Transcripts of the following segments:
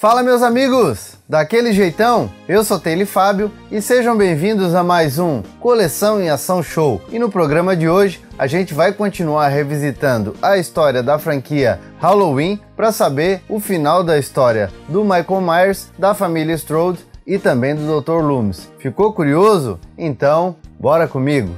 Fala meus amigos, daquele jeitão? Eu sou Tele Fábio e sejam bem-vindos a mais um Coleção em Ação Show. E no programa de hoje a gente vai continuar revisitando a história da franquia Halloween para saber o final da história do Michael Myers, da família Strode e também do Dr. Loomis. Ficou curioso? Então, bora comigo.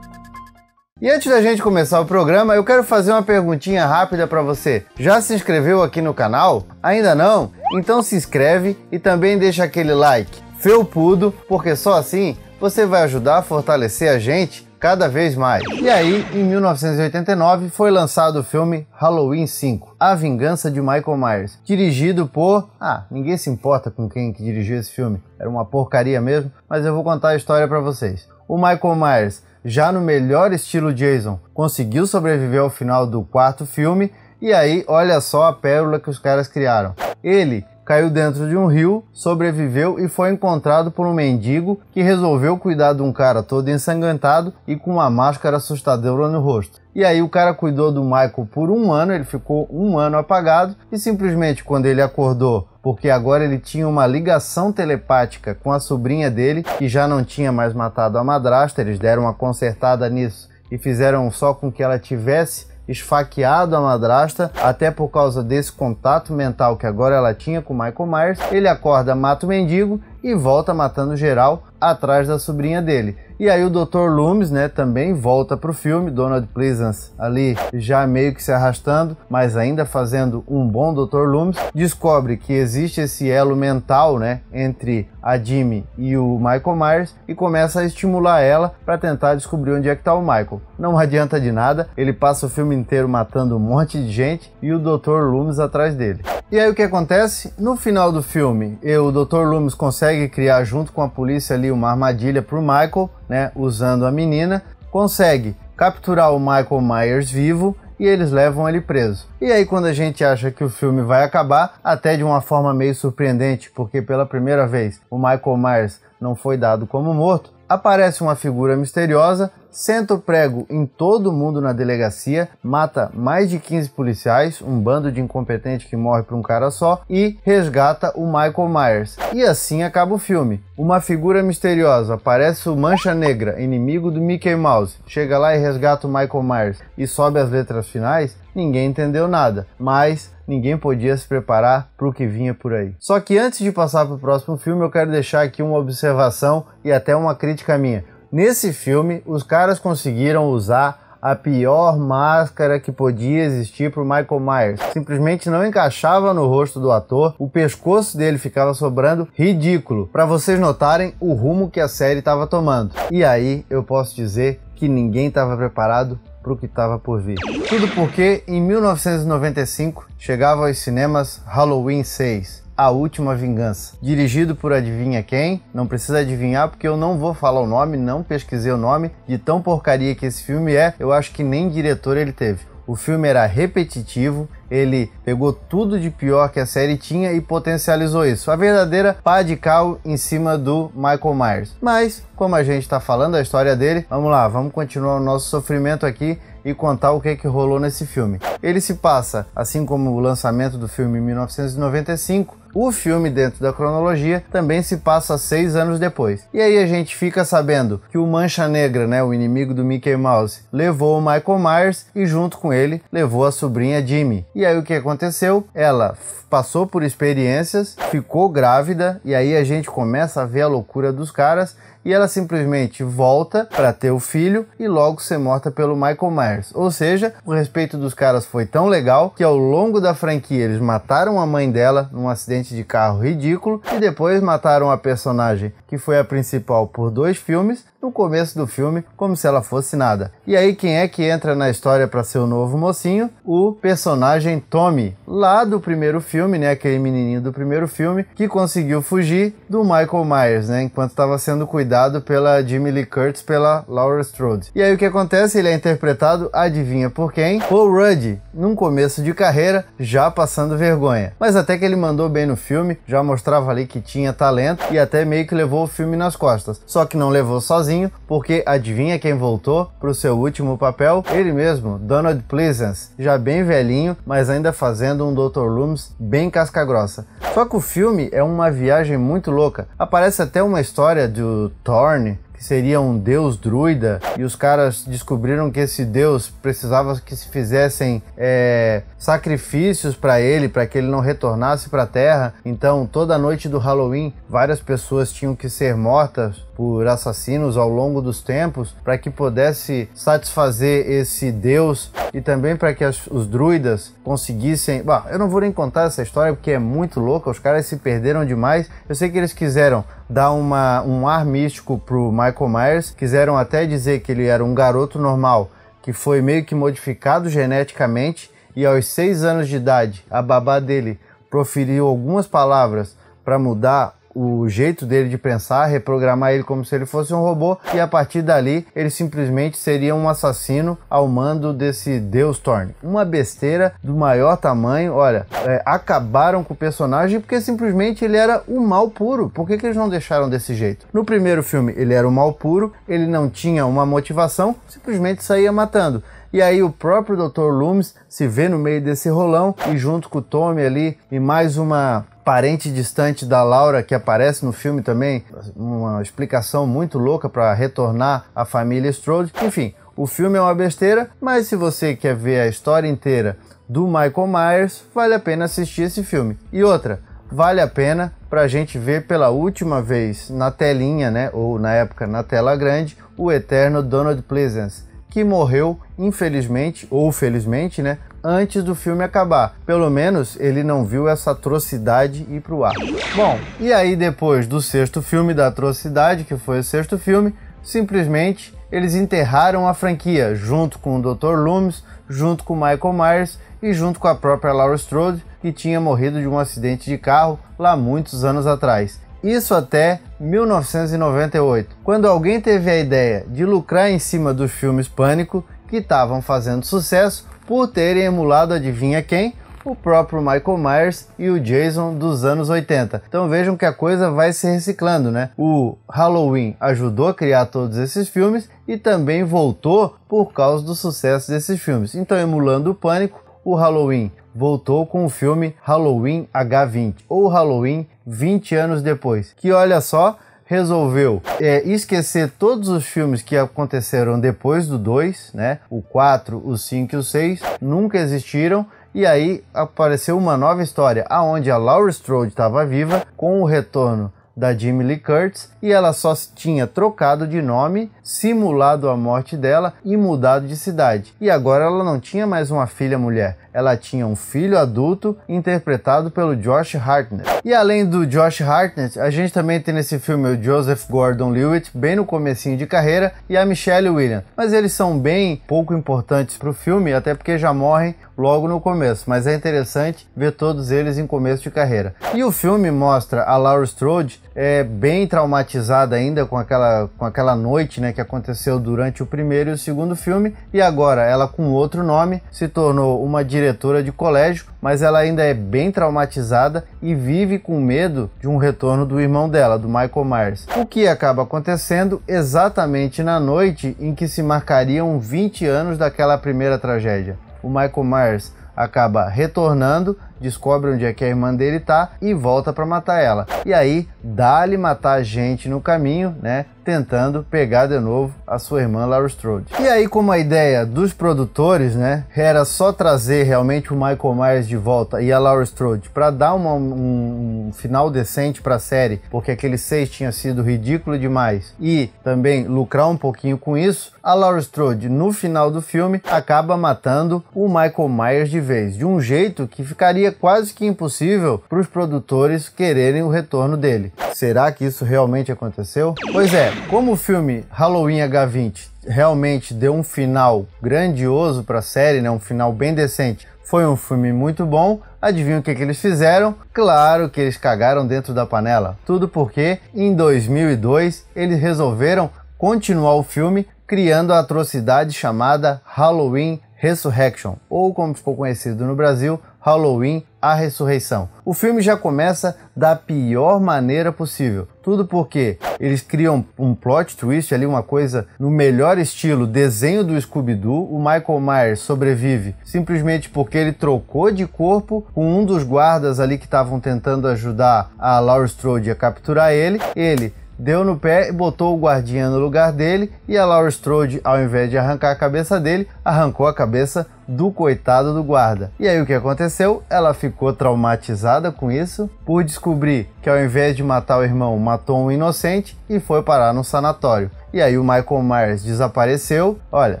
E antes da gente começar o programa, eu quero fazer uma perguntinha rápida para você. Já se inscreveu aqui no canal? Ainda não? Então se inscreve e também deixa aquele like felpudo, porque só assim você vai ajudar a fortalecer a gente cada vez mais. E aí, em 1989, foi lançado o filme Halloween 5, A Vingança de Michael Myers, dirigido por... Ah, ninguém se importa com quem que dirigiu esse filme, era uma porcaria mesmo, mas eu vou contar a história para vocês. O Michael Myers já no melhor estilo Jason, conseguiu sobreviver ao final do quarto filme, e aí olha só a pérola que os caras criaram. Ele caiu dentro de um rio, sobreviveu e foi encontrado por um mendigo que resolveu cuidar de um cara todo ensanguentado e com uma máscara assustadora no rosto. E aí o cara cuidou do Michael por um ano, ele ficou um ano apagado e simplesmente quando ele acordou, porque agora ele tinha uma ligação telepática com a sobrinha dele, que já não tinha mais matado a madrasta, eles deram uma consertada nisso e fizeram só com que ela tivesse esfaqueado a madrasta, até por causa desse contato mental que agora ela tinha com Michael Myers. Ele acorda, mata o mendigo e volta matando geral atrás da sobrinha dele. E aí o Dr. Loomis, né, também volta pro filme, Donald Pleasance ali já meio que se arrastando, mas ainda fazendo um bom Dr. Loomis, descobre que existe esse elo mental, né, entre a Jimmy e o Michael Myers e começa a estimular ela para tentar descobrir onde é que tá o Michael. Não adianta de nada, ele passa o filme inteiro matando um monte de gente e o Dr. Loomis atrás dele. E aí o que acontece? No final do filme, o Dr. Loomis consegue consegue criar junto com a polícia ali uma armadilha para o Michael, né, usando a menina, consegue capturar o Michael Myers vivo e eles levam ele preso. E aí quando a gente acha que o filme vai acabar, até de uma forma meio surpreendente, porque pela primeira vez o Michael Myers não foi dado como morto, Aparece uma figura misteriosa, senta o prego em todo mundo na delegacia, mata mais de 15 policiais, um bando de incompetente que morre para um cara só, e resgata o Michael Myers. E assim acaba o filme. Uma figura misteriosa aparece o Mancha Negra, inimigo do Mickey Mouse, chega lá e resgata o Michael Myers e sobe as letras finais, ninguém entendeu nada. Mas ninguém podia se preparar para o que vinha por aí. Só que antes de passar para o próximo filme, eu quero deixar aqui uma observação e até uma crítica minha. Nesse filme, os caras conseguiram usar a pior máscara que podia existir para o Michael Myers. Simplesmente não encaixava no rosto do ator, o pescoço dele ficava sobrando ridículo. Para vocês notarem o rumo que a série estava tomando. E aí eu posso dizer que ninguém estava preparado para o que estava por vir. Tudo porque em 1995 chegava aos cinemas Halloween 6. A Última Vingança, dirigido por adivinha quem? Não precisa adivinhar porque eu não vou falar o nome, não pesquisei o nome, de tão porcaria que esse filme é, eu acho que nem diretor ele teve. O filme era repetitivo, ele pegou tudo de pior que a série tinha e potencializou isso. A verdadeira pá de cal em cima do Michael Myers. Mas, como a gente está falando a história dele, vamos lá, vamos continuar o nosso sofrimento aqui e contar o que, é que rolou nesse filme. Ele se passa, assim como o lançamento do filme em 1995, o filme, dentro da cronologia, também se passa seis anos depois. E aí a gente fica sabendo que o Mancha Negra, né, o inimigo do Mickey Mouse, levou o Michael Myers e, junto com ele, levou a sobrinha Jimmy. E aí o que aconteceu? Ela passou por experiências, ficou grávida, e aí a gente começa a ver a loucura dos caras e ela simplesmente volta para ter o filho e logo ser morta pelo Michael Myers. Ou seja, o respeito dos caras foi tão legal que ao longo da franquia eles mataram a mãe dela num acidente de carro ridículo e depois mataram a personagem que foi a principal por dois filmes no começo do filme, como se ela fosse nada. E aí quem é que entra na história para ser o novo mocinho? O personagem Tommy, lá do primeiro filme, né, aquele menininho do primeiro filme que conseguiu fugir do Michael Myers, né, enquanto estava sendo cuidado pela Jimmy Lee Curtis pela Laura Strode. E aí o que acontece? Ele é interpretado, adivinha por quem? Paul Rudd, num começo de carreira, já passando vergonha. Mas até que ele mandou bem no filme, já mostrava ali que tinha talento e até meio que levou o filme nas costas. Só que não levou sozinho sozinho, porque adivinha quem voltou para o seu último papel? Ele mesmo, Donald Pleasance, já bem velhinho, mas ainda fazendo um Dr. Loomis bem casca grossa. Só que o filme é uma viagem muito louca. Aparece até uma história do Thorne, que seria um deus druida, e os caras descobriram que esse deus precisava que se fizessem é, sacrifícios para ele, para que ele não retornasse para a terra. Então, toda noite do Halloween, várias pessoas tinham que ser mortas por assassinos ao longo dos tempos para que pudesse satisfazer esse deus e também para que as, os druidas conseguissem. Bah, eu não vou nem contar essa história porque é muito louca, os caras se perderam demais. Eu sei que eles quiseram dar uma, um ar místico para o Michael Myers, quiseram até dizer que ele era um garoto normal que foi meio que modificado geneticamente e aos seis anos de idade, a babá dele proferiu algumas palavras para mudar o jeito dele de pensar, reprogramar ele como se ele fosse um robô, e a partir dali ele simplesmente seria um assassino ao mando desse Deus Thorne. Uma besteira do maior tamanho. Olha, é, acabaram com o personagem porque simplesmente ele era o mal puro. Por que, que eles não deixaram desse jeito? No primeiro filme ele era o mal puro, ele não tinha uma motivação, simplesmente saía matando. E aí o próprio Dr. Loomis se vê no meio desse rolão e junto com o Tommy ali e mais uma parente distante da Laura que aparece no filme também, uma explicação muito louca para retornar à família Strode. Enfim, o filme é uma besteira, mas se você quer ver a história inteira do Michael Myers, vale a pena assistir esse filme. E outra, vale a pena para a gente ver pela última vez na telinha, né, ou na época na tela grande, o eterno Donald Pleasence que morreu, infelizmente ou felizmente, né, antes do filme acabar. Pelo menos ele não viu essa atrocidade ir pro ar. Bom, e aí depois do sexto filme da atrocidade, que foi o sexto filme, simplesmente eles enterraram a franquia junto com o Dr. Loomis, junto com Michael Myers e junto com a própria Laura Strode, que tinha morrido de um acidente de carro lá muitos anos atrás. Isso até 1998, quando alguém teve a ideia de lucrar em cima dos filmes Pânico que estavam fazendo sucesso por terem emulado adivinha quem? O próprio Michael Myers e o Jason dos anos 80. Então vejam que a coisa vai se reciclando, né? O Halloween ajudou a criar todos esses filmes e também voltou por causa do sucesso desses filmes. Então, emulando o pânico, o Halloween voltou com o filme Halloween H20 ou Halloween 20 anos depois. Que olha só, resolveu é, esquecer todos os filmes que aconteceram depois do 2, né? O 4, o 5 e o 6 nunca existiram. E aí apareceu uma nova história, aonde a Laura Strode estava viva com o retorno da Jimmy Lee Curtis e ela só tinha trocado de nome, simulado a morte dela e mudado de cidade. E agora ela não tinha mais uma filha mulher, ela tinha um filho adulto interpretado pelo Josh Hartnett. E além do Josh Hartnett, a gente também tem nesse filme o Joseph Gordon-Levitt bem no comecinho de carreira e a Michelle Williams, mas eles são bem pouco importantes para o filme, até porque já morrem logo no começo, mas é interessante ver todos eles em começo de carreira. E o filme mostra a Laura Strode é, bem traumatizada ainda com aquela, com aquela noite né, que aconteceu durante o primeiro e o segundo filme, e agora ela, com outro nome, se tornou uma diretora de colégio, mas ela ainda é bem traumatizada e vive com medo de um retorno do irmão dela, do Michael Myers. O que acaba acontecendo exatamente na noite em que se marcariam 20 anos daquela primeira tragédia. O Michael Myers acaba retornando, descobre onde é que a irmã dele tá e volta para matar ela. E aí dá-lhe matar gente no caminho, né? tentando pegar de novo a sua irmã Laura Strode. E aí, como a ideia dos produtores, né, era só trazer realmente o Michael Myers de volta e a Laura Strode para dar uma, um, um final decente para a série, porque aquele 6 tinha sido ridículo demais, e também lucrar um pouquinho com isso, a Laura Strode, no final do filme, acaba matando o Michael Myers de vez, de um jeito que ficaria quase que impossível para os produtores quererem o retorno dele. Será que isso realmente aconteceu? Pois é, como o filme Halloween H20 realmente deu um final grandioso para a série, né? um final bem decente, foi um filme muito bom. Adivinha o que, que eles fizeram? Claro que eles cagaram dentro da panela. Tudo porque em 2002 eles resolveram continuar o filme criando a atrocidade chamada Halloween Resurrection, ou como ficou conhecido no Brasil, Halloween, A Ressurreição. O filme já começa da pior maneira possível. Tudo porque eles criam um plot twist ali, uma coisa no melhor estilo, desenho do Scooby-Doo. O Michael Myers sobrevive simplesmente porque ele trocou de corpo com um dos guardas ali que estavam tentando ajudar a Laura Strode a capturar ele. Ele deu no pé e botou o guardinha no lugar dele, e a Laura Strode, ao invés de arrancar a cabeça dele, arrancou a cabeça do coitado do guarda. E aí o que aconteceu? Ela ficou traumatizada com isso, por descobrir que ao invés de matar o irmão, matou um inocente e foi parar no sanatório. E aí o Michael Myers desapareceu. Olha,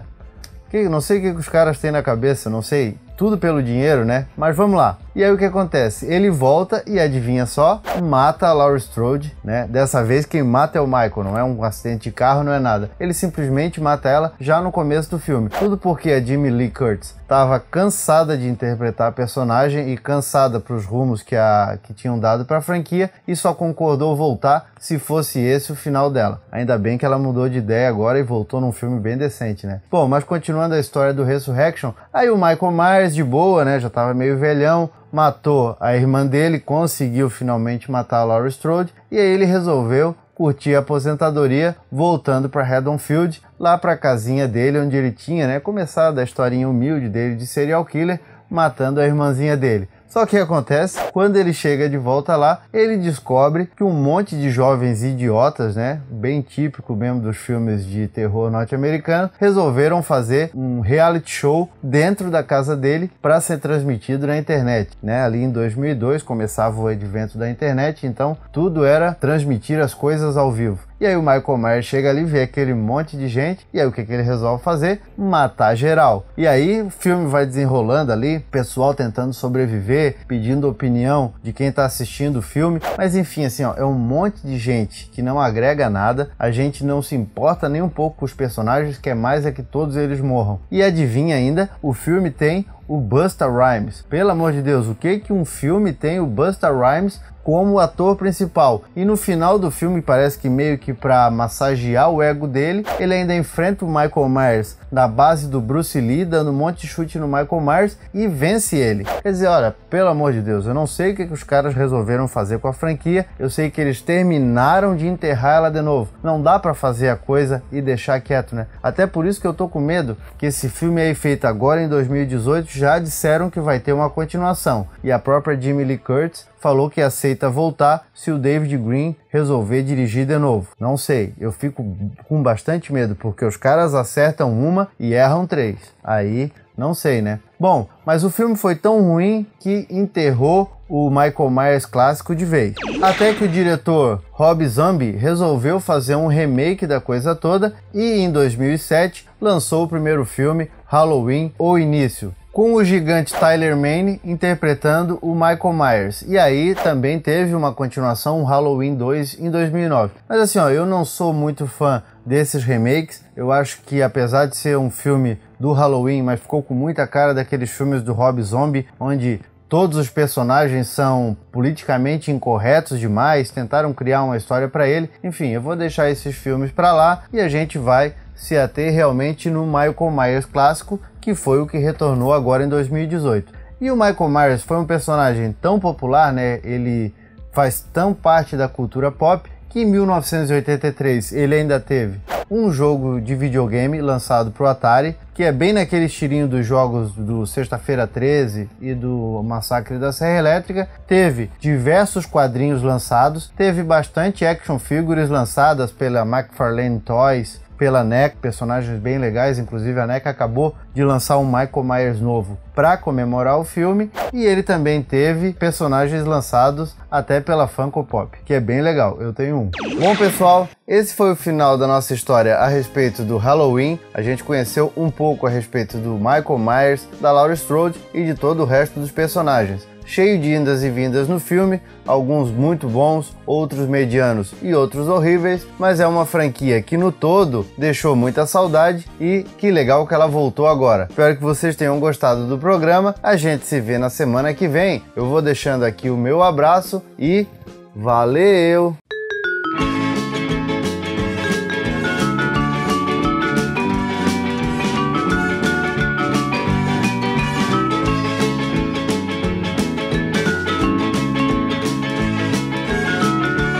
que, não sei o que os caras têm na cabeça, não sei, tudo pelo dinheiro, né? Mas vamos lá. E aí o que acontece? Ele volta e adivinha só, mata a Laurie Strode, né? Dessa vez quem mata é o Michael, não é um acidente de carro, não é nada. Ele simplesmente mata ela já no começo do filme. Tudo porque a Jimmy Lee Curtis estava cansada de interpretar a personagem e cansada para os rumos que a que tinham dado para a franquia e só concordou voltar se fosse esse o final dela. Ainda bem que ela mudou de ideia agora e voltou num filme bem decente, né? Bom, mas continuando a história do Resurrection, aí o Michael Myers de boa, né? Já estava meio velhão matou a irmã dele, conseguiu finalmente matar a Laurie Strode e aí ele resolveu curtir a aposentadoria voltando para Redonfield, lá para a casinha dele onde ele tinha, né, começado a historinha humilde dele de serial killer, matando a irmãzinha dele. Só que acontece, quando ele chega de volta lá, ele descobre que um monte de jovens idiotas, né, bem típico mesmo dos filmes de terror norte-americano, resolveram fazer um reality show dentro da casa dele para ser transmitido na internet, né? Ali em 2002 começava o advento da internet, então tudo era transmitir as coisas ao vivo. E aí o Michael Myers chega ali, vê aquele monte de gente, e aí o que, que ele resolve fazer? Matar geral. E aí o filme vai desenrolando ali, pessoal tentando sobreviver, pedindo opinião de quem está assistindo o filme. Mas enfim, assim, ó, é um monte de gente que não agrega nada, a gente não se importa nem um pouco com os personagens, quer é mais é que todos eles morram. E adivinha ainda, o filme tem o Busta Rhymes. Pelo amor de Deus, o que que um filme tem o Busta Rhymes como ator principal? E no final do filme parece que meio que para massagear o ego dele, ele ainda enfrenta o Michael Myers na base do Bruce Lee, dando um monte de chute no Michael Myers e vence ele. Quer dizer, olha, pelo amor de Deus, eu não sei o que, que os caras resolveram fazer com a franquia. Eu sei que eles terminaram de enterrar ela de novo. Não dá para fazer a coisa e deixar quieto, né? Até por isso que eu tô com medo que esse filme aí feito agora em 2018 já disseram que vai ter uma continuação, e a própria Jimmy Lee Curtis falou que aceita voltar se o David Green resolver dirigir de novo. Não sei, eu fico com bastante medo porque os caras acertam uma e erram três. Aí, não sei, né? Bom, mas o filme foi tão ruim que enterrou o Michael Myers clássico de vez. Até que o diretor Rob Zombie resolveu fazer um remake da coisa toda e em 2007 lançou o primeiro filme Halloween: O Início, com o gigante Tyler Mane interpretando o Michael Myers. E aí também teve uma continuação, um Halloween 2 em 2009. Mas assim, ó, eu não sou muito fã desses remakes. Eu acho que apesar de ser um filme do Halloween, mas ficou com muita cara daqueles filmes do Rob Zombie, onde todos os personagens são politicamente incorretos demais, tentaram criar uma história para ele. Enfim, eu vou deixar esses filmes para lá e a gente vai se ater realmente no Michael Myers clássico, que foi o que retornou agora em 2018. E o Michael Myers foi um personagem tão popular, né? Ele faz tão parte da cultura pop que em 1983 ele ainda teve um jogo de videogame lançado para o Atari, que é bem naquele estilinho dos jogos do Sexta-feira 13 e do Massacre da Serra Elétrica. Teve diversos quadrinhos lançados, teve bastante action figures lançadas pela McFarlane Toys, pela NECA, personagens bem legais, inclusive a NECA acabou de lançar um Michael Myers novo para comemorar o filme e ele também teve personagens lançados até pela Funko Pop, que é bem legal, eu tenho um. Bom pessoal, esse foi o final da nossa história a respeito do Halloween, a gente conheceu um pouco a respeito do Michael Myers, da Laura Strode e de todo o resto dos personagens cheio de indas e vindas no filme, alguns muito bons, outros medianos e outros horríveis, mas é uma franquia que no todo deixou muita saudade e que legal que ela voltou agora. Espero que vocês tenham gostado do programa. A gente se vê na semana que vem. Eu vou deixando aqui o meu abraço e valeu!